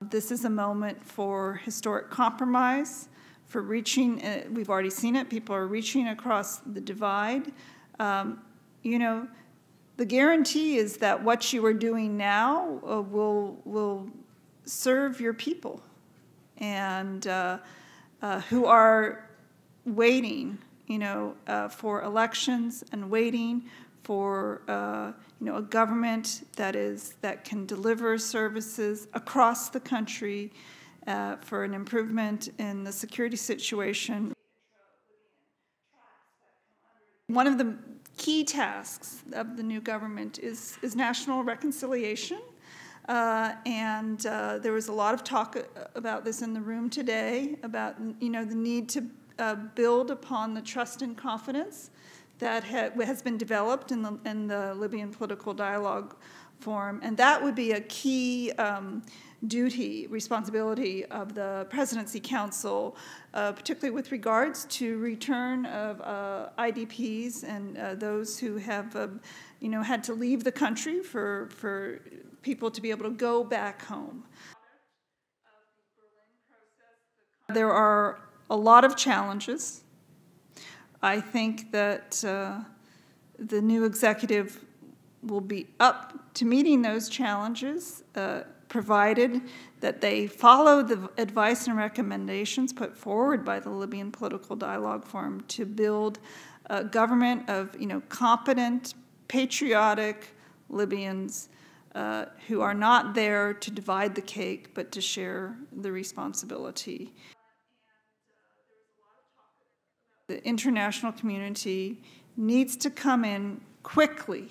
This is a moment for historic compromise, for reaching, uh, we've already seen it, people are reaching across the divide. Um, you know, the guarantee is that what you are doing now uh, will, will serve your people and uh, uh who are waiting, you know, uh, for elections and waiting for uh, you know a government that is that can deliver services across the country uh, for an improvement in the security situation. One of the key tasks of the new government is is national reconciliation. Uh, and uh, there was a lot of talk uh, about this in the room today about you know the need to uh, build upon the trust and confidence that ha has been developed in the, in the Libyan political dialogue forum, and that would be a key um, duty, responsibility of the Presidency Council, uh, particularly with regards to return of uh, IDPs and uh, those who have, um, you know, had to leave the country for, for people to be able to go back home. There are a lot of challenges I think that uh, the new executive will be up to meeting those challenges, uh, provided that they follow the advice and recommendations put forward by the Libyan Political Dialogue Forum to build a government of you know competent, patriotic Libyans uh, who are not there to divide the cake, but to share the responsibility the international community needs to come in quickly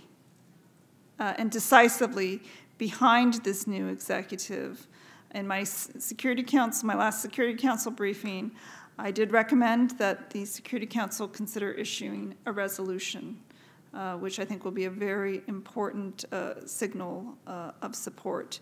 uh, and decisively behind this new executive. In my Security Council, my last Security Council briefing, I did recommend that the Security Council consider issuing a resolution, uh, which I think will be a very important uh, signal uh, of support.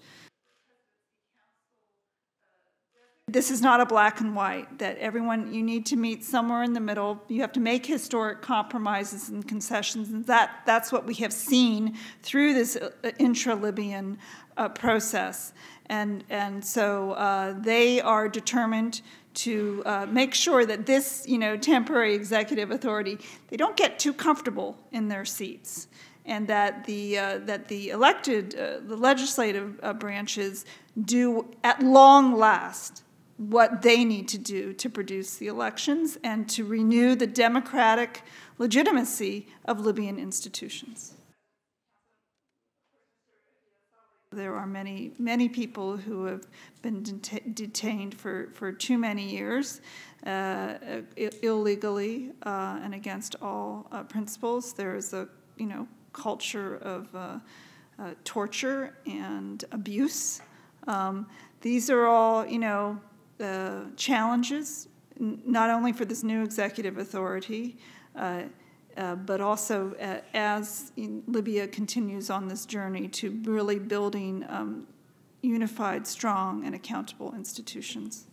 This is not a black and white, that everyone, you need to meet somewhere in the middle. You have to make historic compromises and concessions. And that, that's what we have seen through this uh, intra Libyan uh, process. And, and so uh, they are determined to uh, make sure that this you know temporary executive authority they don't get too comfortable in their seats and that the uh, that the elected uh, the legislative uh, branches do at long last what they need to do to produce the elections and to renew the democratic legitimacy of Libyan institutions. There are many, many people who have been detained for, for too many years uh, illegally uh, and against all uh, principles. There is a you know culture of uh, uh, torture and abuse. Um, these are all you know uh, challenges, n- not only for this new executive authority, uh, uh, but also uh, as Libya continues on this journey to really building um, unified, strong, and accountable institutions.